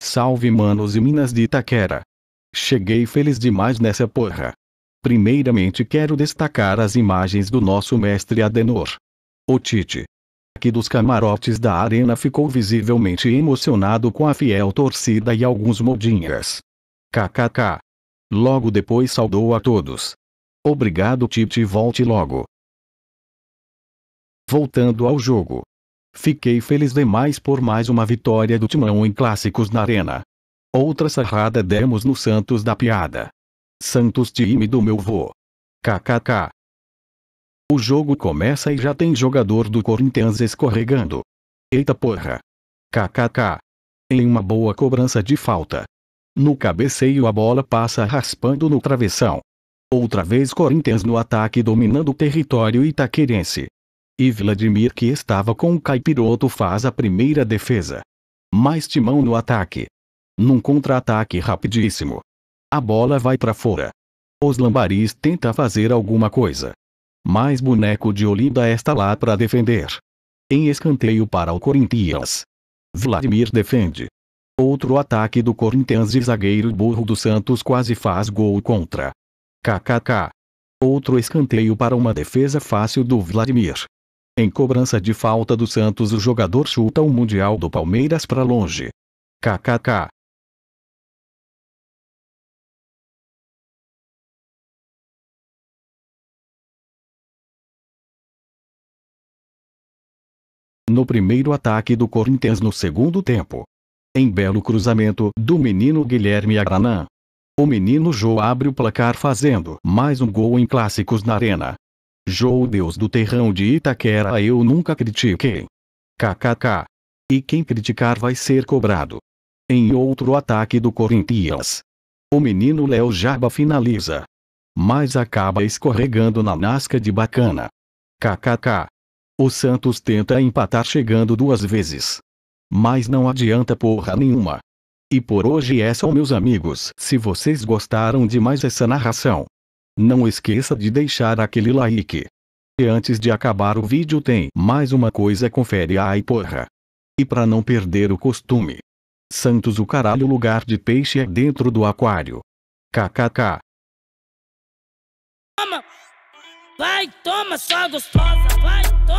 Salve manos e minas de Itaquera. Cheguei feliz demais nessa porra. Primeiramente quero destacar as imagens do nosso mestre Adenor. O Tite. Aqui dos camarotes da arena ficou visivelmente emocionado com a fiel torcida e alguns modinhas. KKK. Logo depois saudou a todos. Obrigado Tite volte logo. Voltando ao jogo. Fiquei feliz demais por mais uma vitória do Timão em clássicos na arena. Outra sarrada demos no Santos da piada. Santos time do meu vô. KKK. O jogo começa e já tem jogador do Corinthians escorregando. Eita porra. KKK. Em uma boa cobrança de falta. No cabeceio a bola passa raspando no travessão. Outra vez Corinthians no ataque dominando o território itaquerense. E Vladimir que estava com o Caipiroto faz a primeira defesa. Mais Timão no ataque. Num contra-ataque rapidíssimo. A bola vai para fora. Os Lambaris tenta fazer alguma coisa. Mais boneco de Olinda está lá para defender. Em escanteio para o Corinthians. Vladimir defende. Outro ataque do Corinthians e zagueiro burro do Santos quase faz gol contra. KKK. Outro escanteio para uma defesa fácil do Vladimir. Em cobrança de falta do Santos, o jogador chuta o Mundial do Palmeiras para longe. KKK. no primeiro ataque do Corinthians no segundo tempo. Em belo cruzamento do menino Guilherme Agranã, O menino Jo abre o placar fazendo mais um gol em clássicos na arena. Jô Deus do terrão de Itaquera eu nunca critiquei. KKK. E quem criticar vai ser cobrado. Em outro ataque do Corinthians. O menino Léo Jaba finaliza. Mas acaba escorregando na nasca de bacana. KKK. O Santos tenta empatar chegando duas vezes. Mas não adianta porra nenhuma. E por hoje é só meus amigos. Se vocês gostaram de mais essa narração, não esqueça de deixar aquele like. E antes de acabar o vídeo tem mais uma coisa confere ai porra. E para não perder o costume. Santos o caralho lugar de peixe é dentro do aquário. KKK. Toma! Vai, toma só gostosa, vai, toma!